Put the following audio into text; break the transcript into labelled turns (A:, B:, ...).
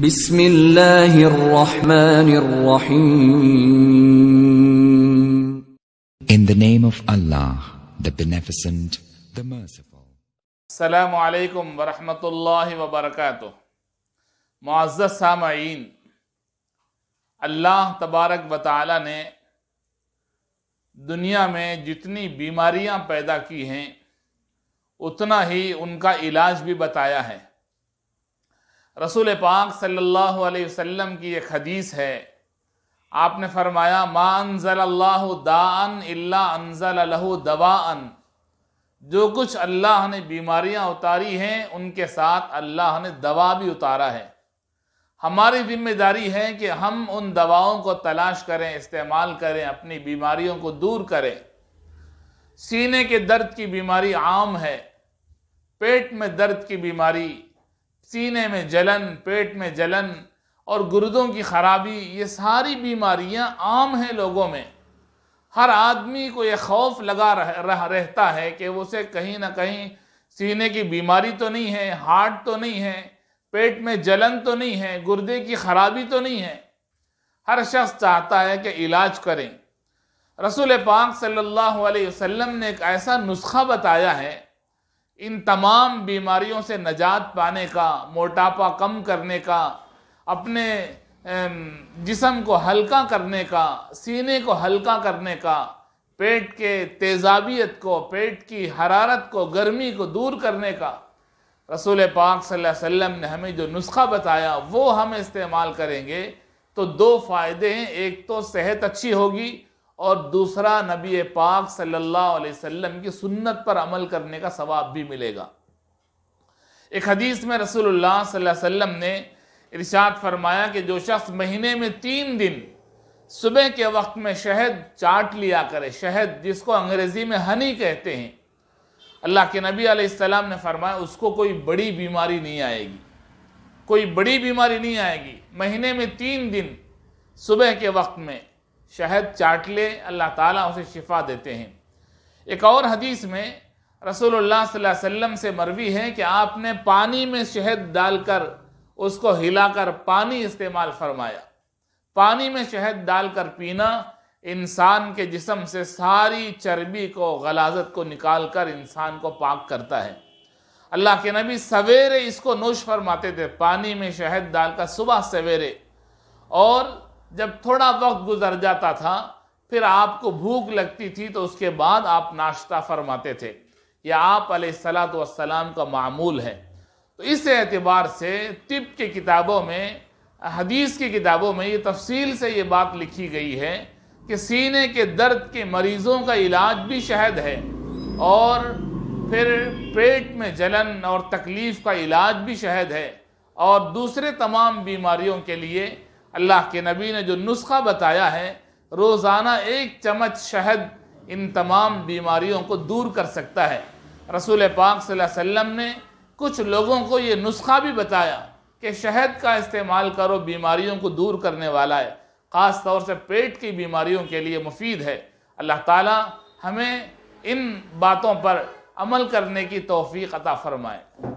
A: Bismillahirrahmanirrahim. In the name of Allah, the Beneficent, the Merciful. Assalamu alaikum wa rahmatullahi wa barakatuh. Muaz सामीन अल्लाह तबारक व ताली ने दुनिया में जितनी बीमारियां पैदा की हैं उतना ही उनका इलाज भी बताया है रसूल पाक सल्लल्लाहु अलैहि वसल्लम की एक हदीस है आपने फरमाया मानजल्लाह दान इल्ला अनजल लहु दवान जो कुछ अल्लाह ने बीमारियां उतारी हैं उनके साथ अल्लाह ने दवा भी उतारा है हमारी जिम्मेदारी है कि हम उन दवाओं को तलाश करें इस्तेमाल करें अपनी बीमारियों को दूर करें सीने के दर्द की बीमारी आम है पेट में दर्द की बीमारी सीने में जलन पेट में जलन और गुर्दों की खराबी ये सारी बीमारियां आम हैं लोगों में हर आदमी को ये खौफ लगा रह, रह, रहता है कि उसे कहीं ना कहीं सीने की बीमारी तो नहीं है हार्ट तो नहीं है पेट में जलन तो नहीं है गुर्दे की खराबी तो नहीं है हर शख्स चाहता है कि इलाज करें रसूल पाक सल्लल्लाहु अलैहि वसल्लम ने एक ऐसा नुस्खा बताया है इन तमाम बीमारियों से नजात पाने का मोटापा कम करने का अपने जिसम को हल्का करने का सीने को हल्का करने का पेट के तेजाबियत को पेट की हरारत को गर्मी को दूर करने का रसूल पाक सल्लल्लाहु अलैहि वसल्लम ने हमें जो नुस्खा बताया वो हम इस्तेमाल करेंगे तो दो फ़ायदे हैं एक तो सेहत अच्छी होगी और दूसरा नबी पाक सल्लल्लाहु अलैहि वसल्लम की सुन्नत पर अमल करने का सवाब भी मिलेगा एक हदीस में रसूलुल्लाह सल्लल्लाहु अलैहि वसल्लम ने इरशाद फरमाया कि जो शख्स महीने में तीन दिन सुबह के वक्त में शहद चाट लिया करे शहद जिसको अंग्रेज़ी में हनी कहते हैं अल्लाह के नबी आसमाम ने फरमाया उसको कोई बड़ी बीमारी नहीं आएगी कोई बड़ी बीमारी नहीं आएगी महीने में तीन दिन सुबह के वक्त में शहद चाट ले अल्लाह ताला उसे शिफा देते हैं एक और हदीस में रसूलुल्लाह सल्लल्लाहु अलैहि वसल्लम से मरवी है कि आपने पानी में शहद डालकर उसको हिलाकर पानी इस्तेमाल फरमाया पानी में शहद डालकर पीना इंसान के जिसम से सारी चर्बी को गलाजत को निकाल कर इंसान को पाक करता है अल्लाह के नबी सवेरे इसको नोश फरमाते थे पानी में शहद डालकर सुबह सवेरे और जब थोड़ा वक्त गुजर जाता था फिर आपको भूख लगती थी तो उसके बाद आप नाश्ता फरमाते थे यह आप सलाम का मामूल है तो इस एतबार से तिब की किताबों में हदीस की किताबों में ये तफसील से ये बात लिखी गई है कि सीने के दर्द के मरीज़ों का इलाज भी शहद है और फिर पेट में जलन और तकलीफ़ का इलाज भी शहद है और दूसरे तमाम बीमारियों के लिए अल्लाह के नबी ने जो नुस्खा बताया है रोज़ाना एक चम्मच शहद इन तमाम बीमारियों को दूर कर सकता है रसूल पाक वसल्लम ने कुछ लोगों को ये नुस्खा भी बताया कि शहद का इस्तेमाल करो बीमारियों को दूर करने वाला है ख़ास तौर से पेट की बीमारियों के लिए मुफीद है अल्लाह ताला हमें इन बातों पर अमल करने की तोफ़ी अता फ़रमाए